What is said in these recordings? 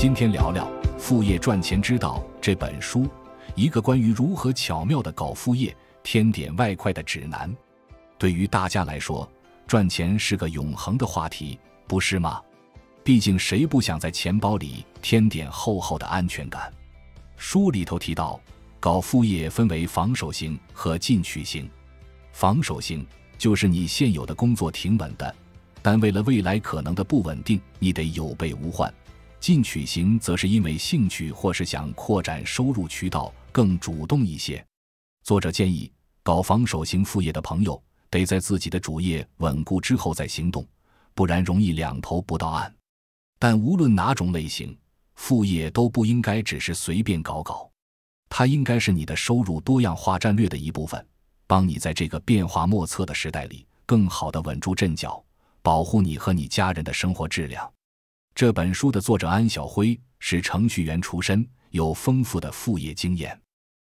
今天聊聊副业赚钱之道这本书，一个关于如何巧妙的搞副业添点外快的指南。对于大家来说，赚钱是个永恒的话题，不是吗？毕竟谁不想在钱包里添点厚厚的安全感？书里头提到，搞副业分为防守型和进取型。防守型就是你现有的工作挺稳的，但为了未来可能的不稳定，你得有备无患。进取型则是因为兴趣或是想扩展收入渠道，更主动一些。作者建议，搞防守型副业的朋友得在自己的主业稳固之后再行动，不然容易两头不到岸。但无论哪种类型，副业都不应该只是随便搞搞，它应该是你的收入多样化战略的一部分，帮你在这个变化莫测的时代里更好的稳住阵脚，保护你和你家人的生活质量。这本书的作者安晓辉是程序员出身，有丰富的副业经验。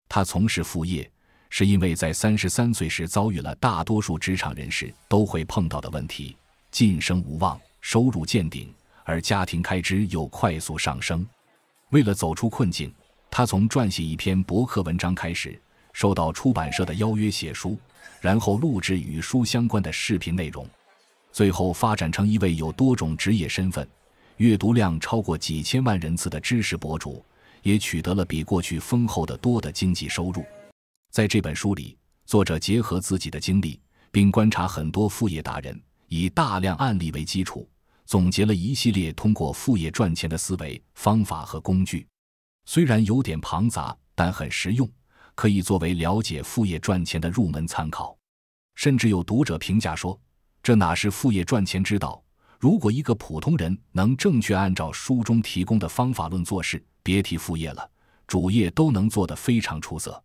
他从事副业，是因为在三十三岁时遭遇了大多数职场人士都会碰到的问题：晋升无望，收入见顶，而家庭开支又快速上升。为了走出困境，他从撰写一篇博客文章开始，受到出版社的邀约写书，然后录制与书相关的视频内容，最后发展成一位有多种职业身份。阅读量超过几千万人次的知识博主，也取得了比过去丰厚的多的经济收入。在这本书里，作者结合自己的经历，并观察很多副业达人，以大量案例为基础，总结了一系列通过副业赚钱的思维方法和工具。虽然有点庞杂，但很实用，可以作为了解副业赚钱的入门参考。甚至有读者评价说：“这哪是副业赚钱之道？”如果一个普通人能正确按照书中提供的方法论做事，别提副业了，主业都能做得非常出色。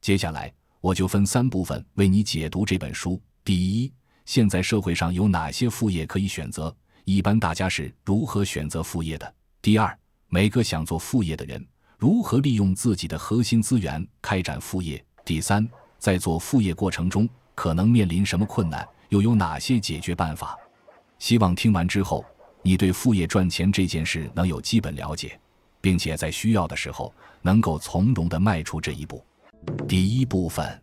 接下来我就分三部分为你解读这本书：第一，现在社会上有哪些副业可以选择？一般大家是如何选择副业的？第二，每个想做副业的人如何利用自己的核心资源开展副业？第三，在做副业过程中可能面临什么困难，又有哪些解决办法？希望听完之后，你对副业赚钱这件事能有基本了解，并且在需要的时候能够从容地迈出这一步。第一部分，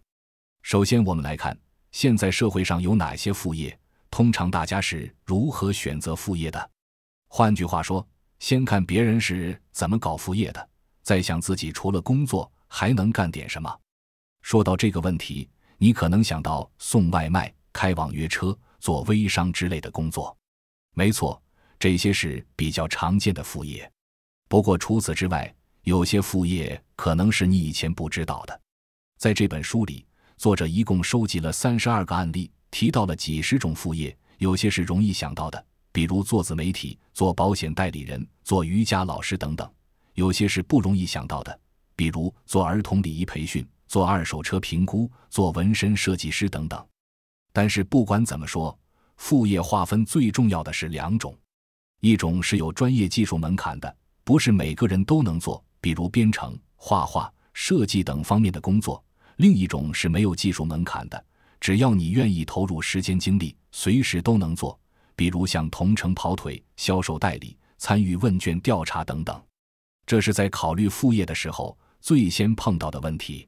首先我们来看现在社会上有哪些副业，通常大家是如何选择副业的？换句话说，先看别人是怎么搞副业的，再想自己除了工作还能干点什么。说到这个问题，你可能想到送外卖、开网约车。做微商之类的工作，没错，这些是比较常见的副业。不过除此之外，有些副业可能是你以前不知道的。在这本书里，作者一共收集了三十二个案例，提到了几十种副业。有些是容易想到的，比如做自媒体、做保险代理人、做瑜伽老师等等；有些是不容易想到的，比如做儿童礼仪培训、做二手车评估、做纹身设计师等等。但是不管怎么说，副业划分最重要的是两种，一种是有专业技术门槛的，不是每个人都能做，比如编程、画画、设计等方面的工作；另一种是没有技术门槛的，只要你愿意投入时间精力，随时都能做，比如像同城跑腿、销售代理、参与问卷调查等等。这是在考虑副业的时候最先碰到的问题。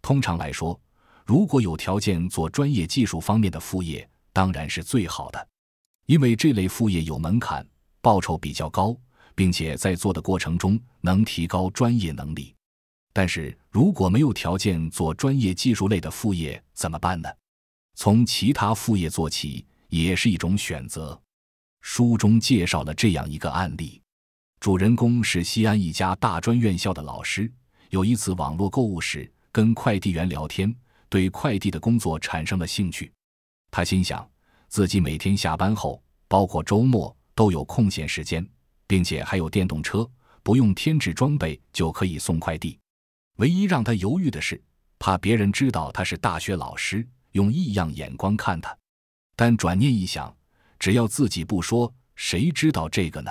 通常来说。如果有条件做专业技术方面的副业，当然是最好的，因为这类副业有门槛，报酬比较高，并且在做的过程中能提高专业能力。但是如果没有条件做专业技术类的副业怎么办呢？从其他副业做起也是一种选择。书中介绍了这样一个案例，主人公是西安一家大专院校的老师，有一次网络购物时跟快递员聊天。对快递的工作产生了兴趣，他心想自己每天下班后，包括周末都有空闲时间，并且还有电动车，不用添置装备就可以送快递。唯一让他犹豫的是，怕别人知道他是大学老师，用异样眼光看他。但转念一想，只要自己不说，谁知道这个呢？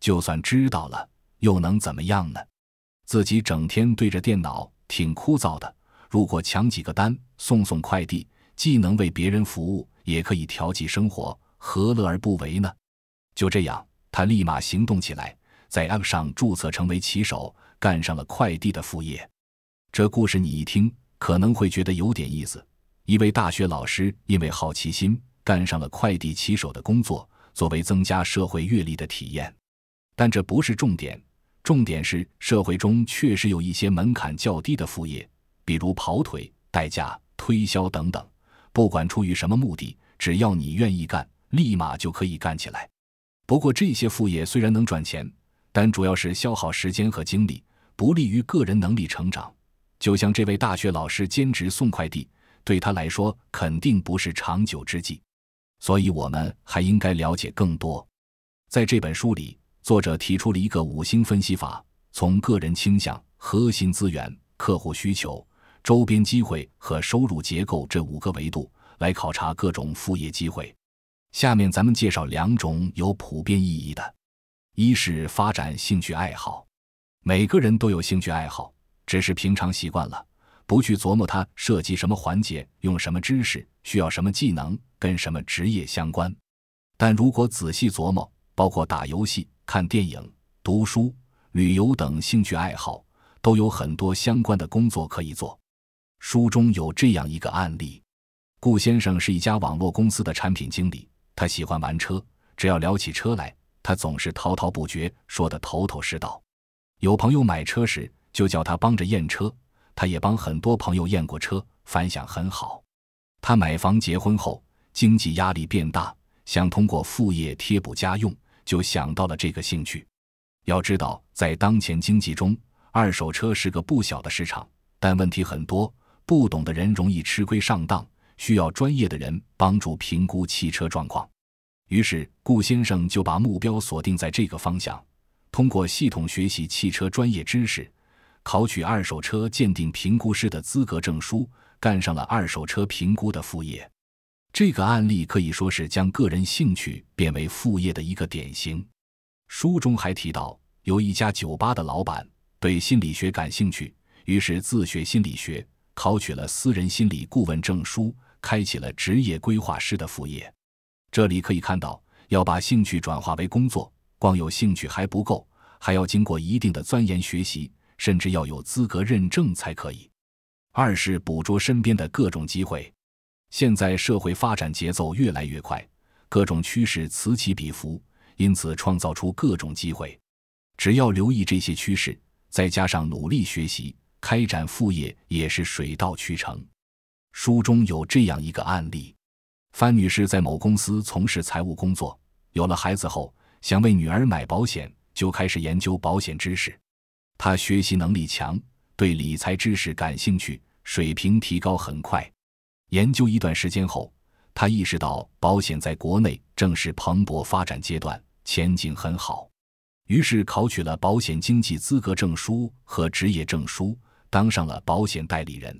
就算知道了，又能怎么样呢？自己整天对着电脑，挺枯燥的。如果抢几个单，送送快递，既能为别人服务，也可以调剂生活，何乐而不为呢？就这样，他立马行动起来，在 App 上注册成为骑手，干上了快递的副业。这故事你一听可能会觉得有点意思：一位大学老师因为好奇心干上了快递骑手的工作，作为增加社会阅历的体验。但这不是重点，重点是社会中确实有一些门槛较低的副业。比如跑腿、代驾、推销等等，不管出于什么目的，只要你愿意干，立马就可以干起来。不过这些副业虽然能赚钱，但主要是消耗时间和精力，不利于个人能力成长。就像这位大学老师兼职送快递，对他来说肯定不是长久之计。所以，我们还应该了解更多。在这本书里，作者提出了一个五星分析法，从个人倾向、核心资源、客户需求。周边机会和收入结构这五个维度来考察各种副业机会。下面咱们介绍两种有普遍意义的：一是发展兴趣爱好。每个人都有兴趣爱好，只是平常习惯了，不去琢磨它涉及什么环节、用什么知识、需要什么技能、跟什么职业相关。但如果仔细琢磨，包括打游戏、看电影、读书、旅游等兴趣爱好，都有很多相关的工作可以做。书中有这样一个案例：顾先生是一家网络公司的产品经理，他喜欢玩车，只要聊起车来，他总是滔滔不绝，说的头头是道。有朋友买车时，就叫他帮着验车，他也帮很多朋友验过车，反响很好。他买房结婚后，经济压力变大，想通过副业贴补家用，就想到了这个兴趣。要知道，在当前经济中，二手车是个不小的市场，但问题很多。不懂的人容易吃亏上当，需要专业的人帮助评估汽车状况。于是，顾先生就把目标锁定在这个方向，通过系统学习汽车专业知识，考取二手车鉴定评估师的资格证书，干上了二手车评估的副业。这个案例可以说是将个人兴趣变为副业的一个典型。书中还提到，有一家酒吧的老板对心理学感兴趣，于是自学心理学。考取了私人心理顾问证书，开启了职业规划师的副业。这里可以看到，要把兴趣转化为工作，光有兴趣还不够，还要经过一定的钻研学习，甚至要有资格认证才可以。二是捕捉身边的各种机会。现在社会发展节奏越来越快，各种趋势此起彼伏，因此创造出各种机会。只要留意这些趋势，再加上努力学习。开展副业也是水到渠成。书中有这样一个案例：，范女士在某公司从事财务工作，有了孩子后，想为女儿买保险，就开始研究保险知识。她学习能力强，对理财知识感兴趣，水平提高很快。研究一段时间后，她意识到保险在国内正是蓬勃发展阶段，前景很好，于是考取了保险经纪资格证书和职业证书。当上了保险代理人，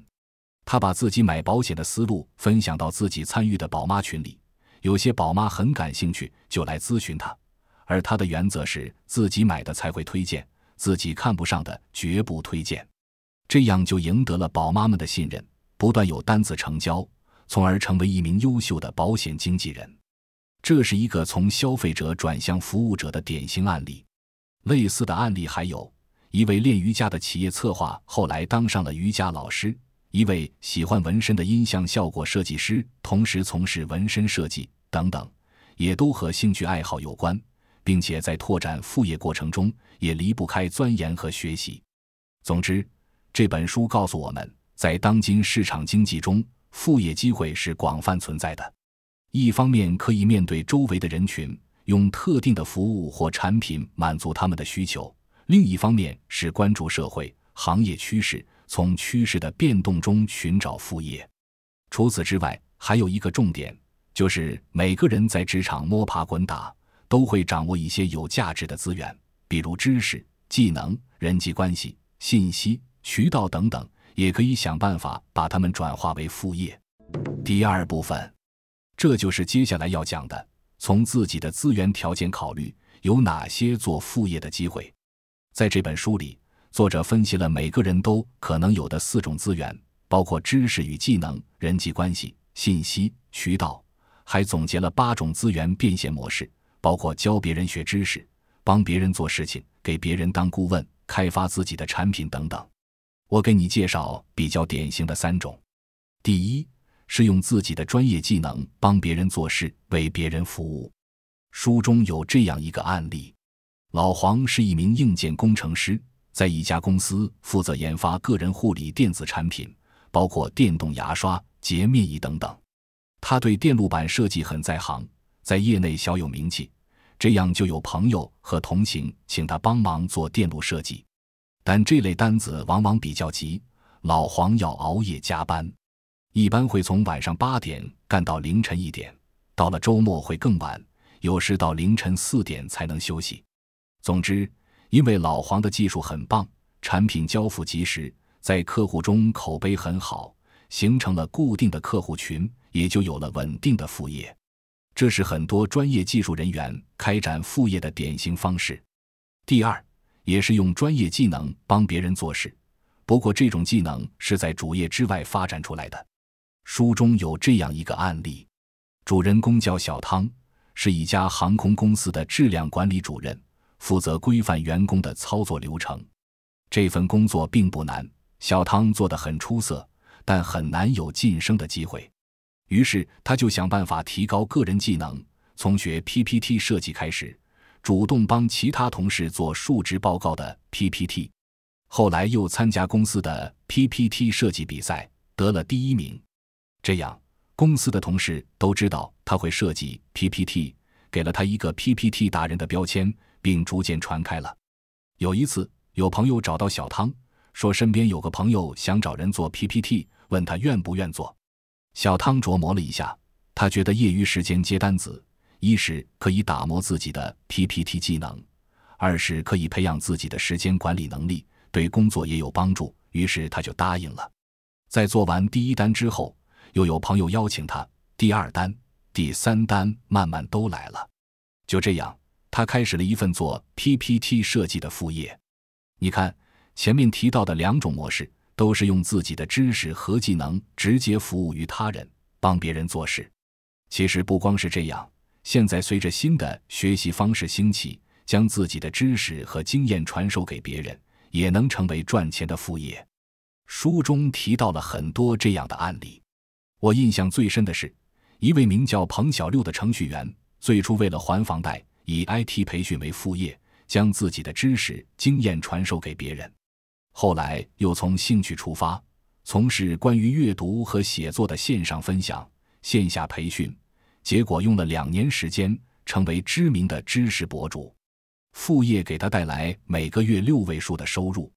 他把自己买保险的思路分享到自己参与的宝妈群里，有些宝妈很感兴趣，就来咨询他。而他的原则是自己买的才会推荐，自己看不上的绝不推荐，这样就赢得了宝妈们的信任，不断有单子成交，从而成为一名优秀的保险经纪人。这是一个从消费者转向服务者的典型案例。类似的案例还有。一位练瑜伽的企业策划后来当上了瑜伽老师；一位喜欢纹身的音像效果设计师，同时从事纹身设计等等，也都和兴趣爱好有关，并且在拓展副业过程中也离不开钻研和学习。总之，这本书告诉我们，在当今市场经济中，副业机会是广泛存在的。一方面，可以面对周围的人群，用特定的服务或产品满足他们的需求。另一方面是关注社会行业趋势，从趋势的变动中寻找副业。除此之外，还有一个重点，就是每个人在职场摸爬滚打，都会掌握一些有价值的资源，比如知识、技能、人际关系、信息、渠道等等，也可以想办法把它们转化为副业。第二部分，这就是接下来要讲的，从自己的资源条件考虑，有哪些做副业的机会。在这本书里，作者分析了每个人都可能有的四种资源，包括知识与技能、人际关系、信息渠道，还总结了八种资源变现模式，包括教别人学知识、帮别人做事情、给别人当顾问、开发自己的产品等等。我给你介绍比较典型的三种：第一，是用自己的专业技能帮别人做事，为别人服务。书中有这样一个案例。老黄是一名硬件工程师，在一家公司负责研发个人护理电子产品，包括电动牙刷、洁面仪等等。他对电路板设计很在行，在业内小有名气。这样就有朋友和同行请他帮忙做电路设计，但这类单子往往比较急，老黄要熬夜加班，一般会从晚上八点干到凌晨一点。到了周末会更晚，有时到凌晨四点才能休息。总之，因为老黄的技术很棒，产品交付及时，在客户中口碑很好，形成了固定的客户群，也就有了稳定的副业。这是很多专业技术人员开展副业的典型方式。第二，也是用专业技能帮别人做事，不过这种技能是在主业之外发展出来的。书中有这样一个案例，主人公叫小汤，是一家航空公司的质量管理主任。负责规范员工的操作流程，这份工作并不难。小汤做得很出色，但很难有晋升的机会。于是他就想办法提高个人技能，从学 PPT 设计开始，主动帮其他同事做述职报告的 PPT。后来又参加公司的 PPT 设计比赛，得了第一名。这样公司的同事都知道他会设计 PPT，给了他一个 PPT 达人的标签。并逐渐传开了。有一次，有朋友找到小汤，说身边有个朋友想找人做 PPT，问他愿不愿做。小汤琢磨了一下，他觉得业余时间接单子，一是可以打磨自己的 PPT 技能，二是可以培养自己的时间管理能力，对工作也有帮助。于是他就答应了。在做完第一单之后，又有朋友邀请他第二单、第三单，慢慢都来了。就这样。他开始了一份做 PPT 设计的副业。你看，前面提到的两种模式都是用自己的知识和技能直接服务于他人，帮别人做事。其实不光是这样，现在随着新的学习方式兴起，将自己的知识和经验传授给别人，也能成为赚钱的副业。书中提到了很多这样的案例。我印象最深的是，一位名叫彭小六的程序员，最初为了还房贷。以 IT 培训为副业，将自己的知识经验传授给别人。后来又从兴趣出发，从事关于阅读和写作的线上分享、线下培训，结果用了两年时间成为知名的知识博主。副业给他带来每个月六位数的收入。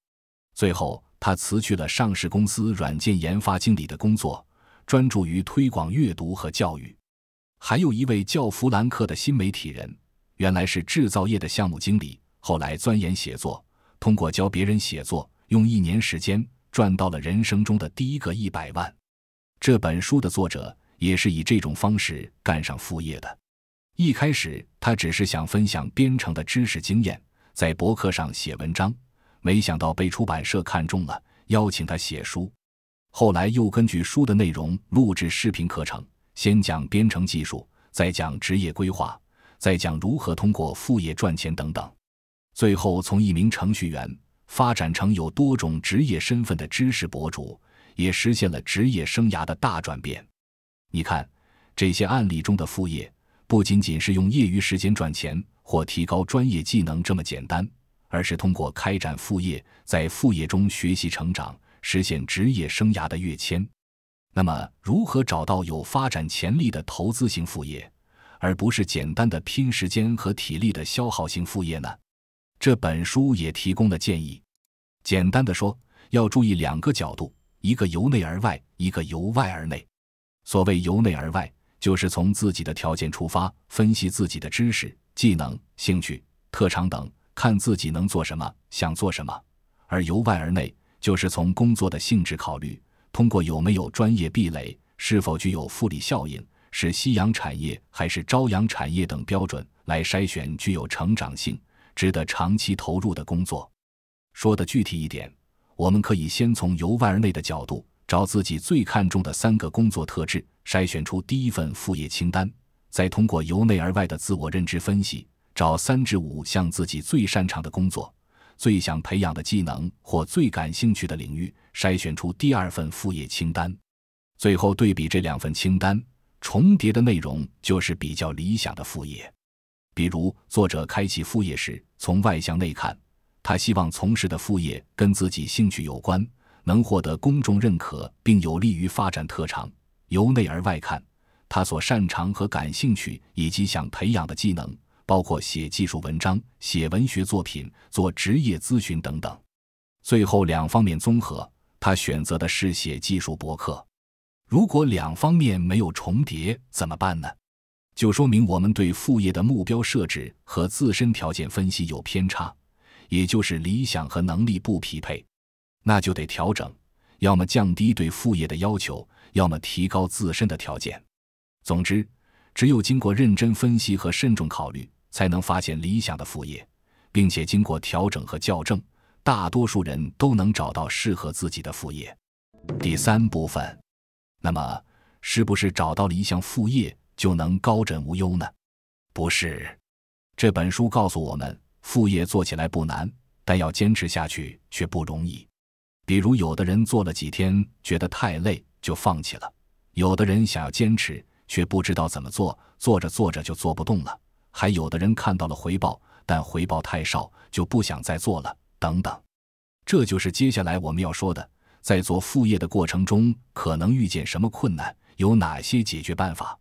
最后，他辞去了上市公司软件研发经理的工作，专注于推广阅读和教育。还有一位叫弗兰克的新媒体人。原来是制造业的项目经理，后来钻研写作，通过教别人写作，用一年时间赚到了人生中的第一个一百万。这本书的作者也是以这种方式干上副业的。一开始他只是想分享编程的知识经验，在博客上写文章，没想到被出版社看中了，邀请他写书。后来又根据书的内容录制视频课程，先讲编程技术，再讲职业规划。再讲如何通过副业赚钱等等，最后从一名程序员发展成有多种职业身份的知识博主，也实现了职业生涯的大转变。你看，这些案例中的副业不仅仅是用业余时间赚钱或提高专业技能这么简单，而是通过开展副业，在副业中学习成长，实现职业生涯的跃迁。那么，如何找到有发展潜力的投资型副业？而不是简单的拼时间和体力的消耗型副业呢？这本书也提供了建议。简单的说，要注意两个角度：一个由内而外，一个由外而内。所谓由内而外，就是从自己的条件出发，分析自己的知识、技能、兴趣、特长等，看自己能做什么，想做什么；而由外而内，就是从工作的性质考虑，通过有没有专业壁垒，是否具有复利效应。是夕阳产业还是朝阳产业等标准来筛选具有成长性、值得长期投入的工作。说的具体一点，我们可以先从由外而内的角度，找自己最看重的三个工作特质，筛选出第一份副业清单；再通过由内而外的自我认知分析，找三至五项自己最擅长的工作、最想培养的技能或最感兴趣的领域，筛选出第二份副业清单。最后对比这两份清单。重叠的内容就是比较理想的副业。比如，作者开启副业时，从外向内看，他希望从事的副业跟自己兴趣有关，能获得公众认可，并有利于发展特长。由内而外看，他所擅长和感兴趣，以及想培养的技能，包括写技术文章、写文学作品、做职业咨询等等。最后两方面综合，他选择的是写技术博客。如果两方面没有重叠怎么办呢？就说明我们对副业的目标设置和自身条件分析有偏差，也就是理想和能力不匹配，那就得调整，要么降低对副业的要求，要么提高自身的条件。总之，只有经过认真分析和慎重考虑，才能发现理想的副业，并且经过调整和校正，大多数人都能找到适合自己的副业。第三部分。那么，是不是找到了一项副业就能高枕无忧呢？不是，这本书告诉我们，副业做起来不难，但要坚持下去却不容易。比如，有的人做了几天觉得太累就放弃了；有的人想要坚持却不知道怎么做，做着做着就做不动了；还有的人看到了回报，但回报太少就不想再做了。等等，这就是接下来我们要说的。在做副业的过程中，可能遇见什么困难？有哪些解决办法？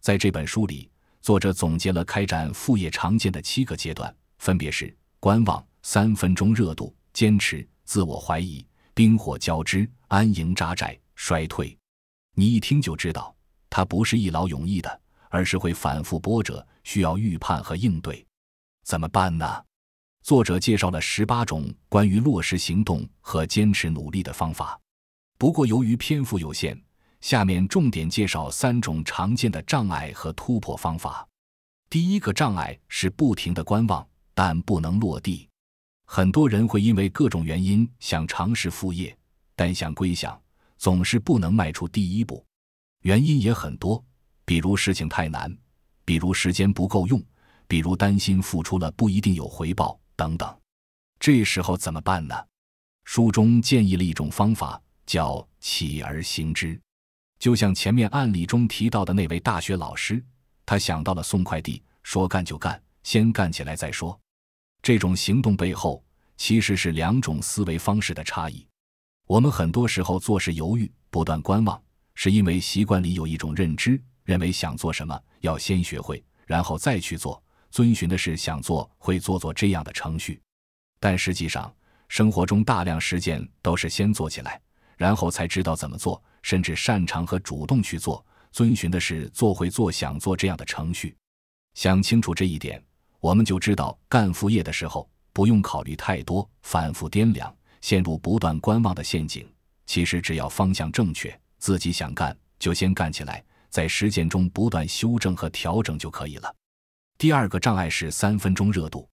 在这本书里，作者总结了开展副业常见的七个阶段，分别是观望、三分钟热度、坚持、自我怀疑、冰火交织、安营扎寨、衰退。你一听就知道，它不是一劳永逸的，而是会反复波折，需要预判和应对。怎么办呢？作者介绍了十八种关于落实行动和坚持努力的方法，不过由于篇幅有限，下面重点介绍三种常见的障碍和突破方法。第一个障碍是不停的观望，但不能落地。很多人会因为各种原因想尝试副业，但想归想，总是不能迈出第一步。原因也很多，比如事情太难，比如时间不够用，比如担心付出了不一定有回报。等等，这时候怎么办呢？书中建议了一种方法，叫“起而行之”。就像前面案例中提到的那位大学老师，他想到了送快递，说干就干，先干起来再说。这种行动背后其实是两种思维方式的差异。我们很多时候做事犹豫、不断观望，是因为习惯里有一种认知，认为想做什么要先学会，然后再去做。遵循的是想做会做做这样的程序，但实际上生活中大量实践都是先做起来，然后才知道怎么做，甚至擅长和主动去做。遵循的是做会做想做这样的程序，想清楚这一点，我们就知道干副业的时候不用考虑太多，反复掂量，陷入不断观望的陷阱。其实只要方向正确，自己想干就先干起来，在实践中不断修正和调整就可以了。第二个障碍是三分钟热度。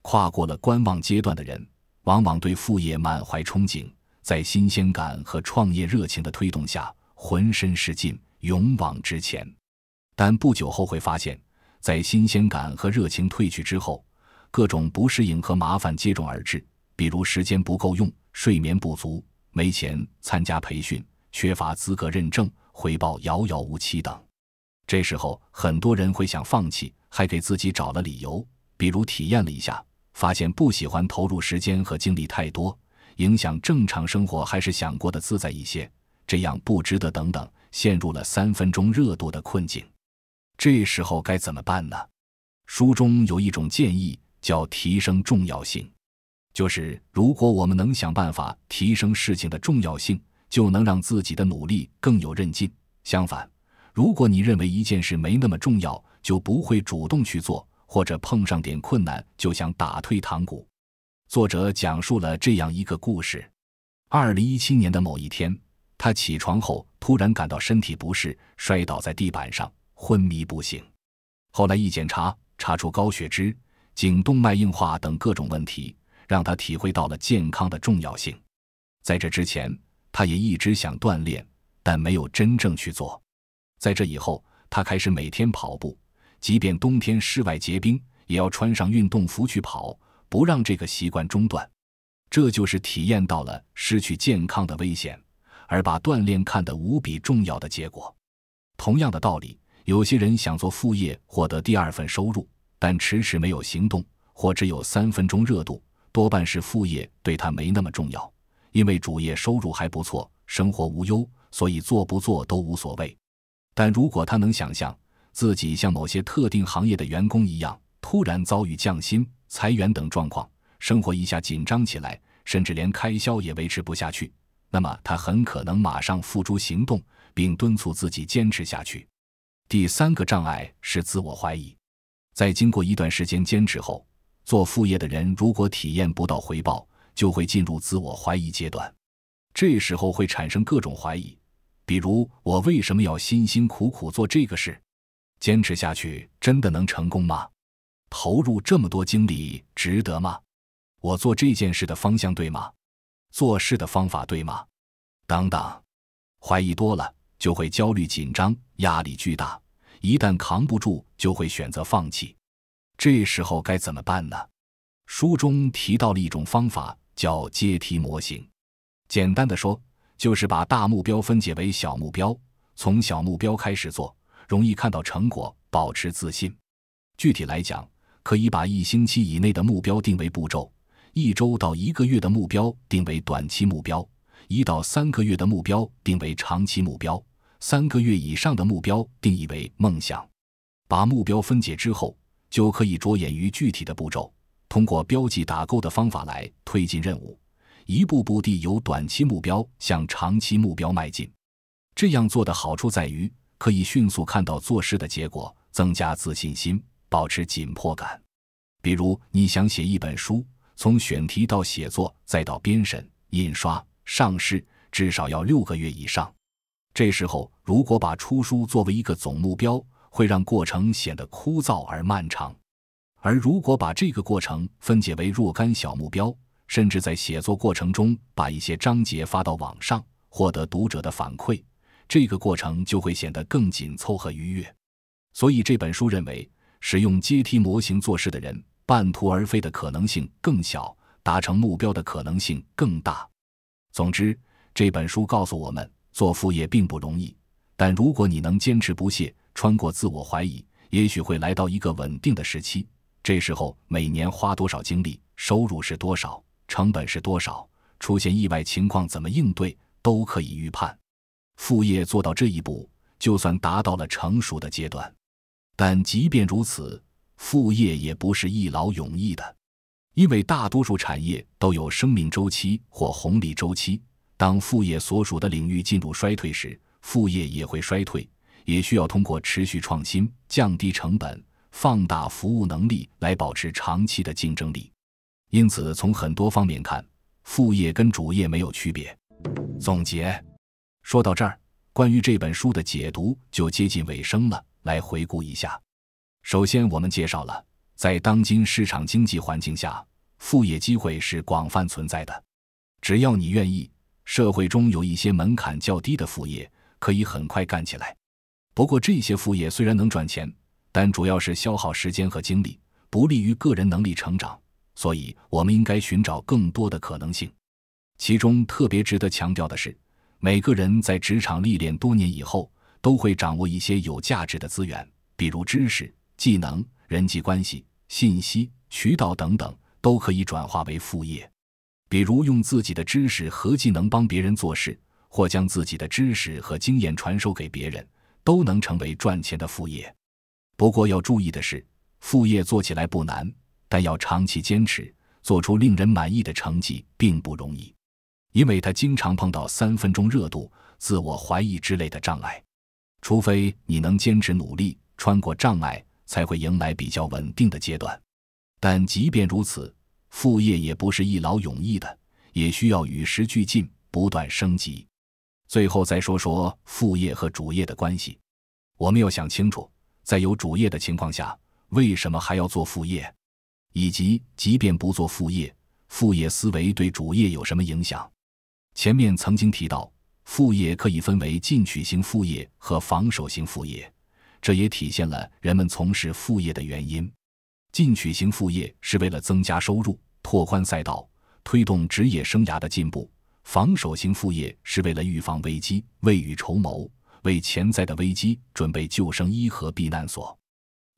跨过了观望阶段的人，往往对副业满怀憧憬，在新鲜感和创业热情的推动下，浑身是劲，勇往直前。但不久后会发现，在新鲜感和热情褪去之后，各种不适应和麻烦接踵而至，比如时间不够用、睡眠不足、没钱、参加培训、缺乏资格认证、回报遥遥无期等。这时候，很多人会想放弃。还给自己找了理由，比如体验了一下，发现不喜欢投入时间和精力太多，影响正常生活，还是想过得自在一些，这样不值得。等等，陷入了三分钟热度的困境。这时候该怎么办呢？书中有一种建议叫提升重要性，就是如果我们能想办法提升事情的重要性，就能让自己的努力更有韧劲。相反，如果你认为一件事没那么重要，就不会主动去做，或者碰上点困难就想打退堂鼓。作者讲述了这样一个故事：，二零一七年的某一天，他起床后突然感到身体不适，摔倒在地板上，昏迷不醒。后来一检查，查出高血脂、颈动脉硬化等各种问题，让他体会到了健康的重要性。在这之前，他也一直想锻炼，但没有真正去做。在这以后，他开始每天跑步。即便冬天室外结冰，也要穿上运动服去跑，不让这个习惯中断。这就是体验到了失去健康的危险，而把锻炼看得无比重要的结果。同样的道理，有些人想做副业获得第二份收入，但迟迟没有行动，或只有三分钟热度，多半是副业对他没那么重要，因为主业收入还不错，生活无忧，所以做不做都无所谓。但如果他能想象，自己像某些特定行业的员工一样，突然遭遇降薪、裁员等状况，生活一下紧张起来，甚至连开销也维持不下去，那么他很可能马上付诸行动，并敦促自己坚持下去。第三个障碍是自我怀疑，在经过一段时间坚持后，做副业的人如果体验不到回报，就会进入自我怀疑阶段，这时候会产生各种怀疑，比如我为什么要辛辛苦苦做这个事？坚持下去真的能成功吗？投入这么多精力值得吗？我做这件事的方向对吗？做事的方法对吗？等等，怀疑多了就会焦虑紧张，压力巨大，一旦扛不住就会选择放弃。这时候该怎么办呢？书中提到了一种方法，叫阶梯模型。简单的说，就是把大目标分解为小目标，从小目标开始做。容易看到成果，保持自信。具体来讲，可以把一星期以内的目标定为步骤，一周到一个月的目标定为短期目标，一到三个月的目标定为长期目标，三个月以上的目标定义为梦想。把目标分解之后，就可以着眼于具体的步骤，通过标记打勾的方法来推进任务，一步步地由短期目标向长期目标迈进。这样做的好处在于。可以迅速看到做事的结果，增加自信心，保持紧迫感。比如，你想写一本书，从选题到写作，再到编审、印刷、上市，至少要六个月以上。这时候，如果把出书作为一个总目标，会让过程显得枯燥而漫长。而如果把这个过程分解为若干小目标，甚至在写作过程中把一些章节发到网上，获得读者的反馈。这个过程就会显得更紧凑和愉悦，所以这本书认为，使用阶梯模型做事的人，半途而废的可能性更小，达成目标的可能性更大。总之，这本书告诉我们，做副业并不容易，但如果你能坚持不懈，穿过自我怀疑，也许会来到一个稳定的时期。这时候，每年花多少精力，收入是多少，成本是多少，出现意外情况怎么应对，都可以预判。副业做到这一步，就算达到了成熟的阶段，但即便如此，副业也不是一劳永逸的，因为大多数产业都有生命周期或红利周期。当副业所属的领域进入衰退时，副业也会衰退，也需要通过持续创新、降低成本、放大服务能力来保持长期的竞争力。因此，从很多方面看，副业跟主业没有区别。总结。说到这儿，关于这本书的解读就接近尾声了。来回顾一下，首先我们介绍了在当今市场经济环境下，副业机会是广泛存在的，只要你愿意，社会中有一些门槛较低的副业可以很快干起来。不过这些副业虽然能赚钱，但主要是消耗时间和精力，不利于个人能力成长。所以，我们应该寻找更多的可能性。其中特别值得强调的是。每个人在职场历练多年以后，都会掌握一些有价值的资源，比如知识、技能、人际关系、信息、渠道等等，都可以转化为副业。比如用自己的知识和技能帮别人做事，或将自己的知识和经验传授给别人，都能成为赚钱的副业。不过要注意的是，副业做起来不难，但要长期坚持，做出令人满意的成绩并不容易。因为他经常碰到三分钟热度、自我怀疑之类的障碍，除非你能坚持努力穿过障碍，才会迎来比较稳定的阶段。但即便如此，副业也不是一劳永逸的，也需要与时俱进、不断升级。最后再说说副业和主业的关系，我们要想清楚，在有主业的情况下，为什么还要做副业，以及即便不做副业，副业思维对主业有什么影响。前面曾经提到，副业可以分为进取型副业和防守型副业，这也体现了人们从事副业的原因。进取型副业是为了增加收入、拓宽赛道、推动职业生涯的进步；防守型副业是为了预防危机、未雨绸缪，为潜在的危机准备救生衣和避难所。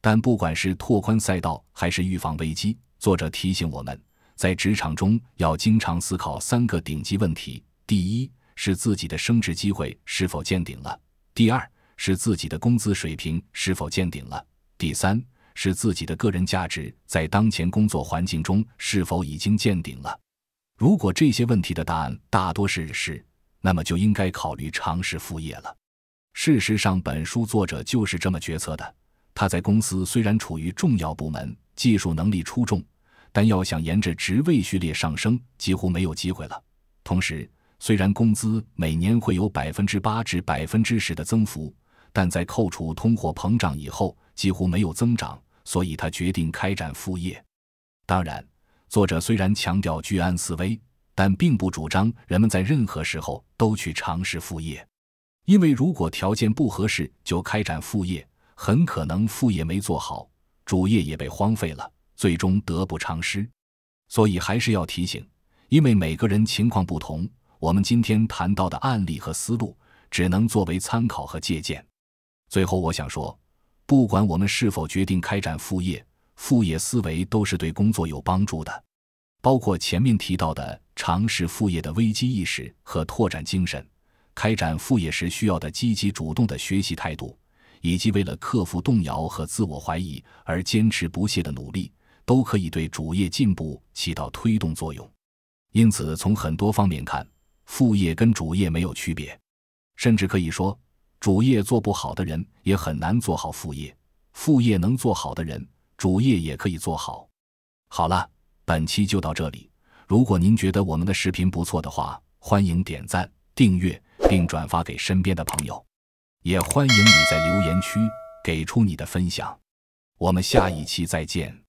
但不管是拓宽赛道还是预防危机，作者提醒我们。在职场中，要经常思考三个顶级问题：第一，是自己的升职机会是否见顶了；第二，是自己的工资水平是否见顶了；第三，是自己的个人价值在当前工作环境中是否已经见顶了。如果这些问题的答案大多是是，那么就应该考虑尝试副业了。事实上，本书作者就是这么决策的。他在公司虽然处于重要部门，技术能力出众。但要想沿着职位序列上升，几乎没有机会了。同时，虽然工资每年会有百分之八至百分之十的增幅，但在扣除通货膨胀以后，几乎没有增长。所以他决定开展副业。当然，作者虽然强调居安思危，但并不主张人们在任何时候都去尝试副业，因为如果条件不合适就开展副业，很可能副业没做好，主业也被荒废了。最终得不偿失，所以还是要提醒，因为每个人情况不同，我们今天谈到的案例和思路只能作为参考和借鉴。最后，我想说，不管我们是否决定开展副业，副业思维都是对工作有帮助的，包括前面提到的尝试副业的危机意识和拓展精神，开展副业时需要的积极主动的学习态度，以及为了克服动摇和自我怀疑而坚持不懈的努力。都可以对主业进步起到推动作用，因此从很多方面看，副业跟主业没有区别，甚至可以说，主业做不好的人也很难做好副业，副业能做好的人，主业也可以做好。好了，本期就到这里。如果您觉得我们的视频不错的话，欢迎点赞、订阅并转发给身边的朋友，也欢迎你在留言区给出你的分享。我们下一期再见。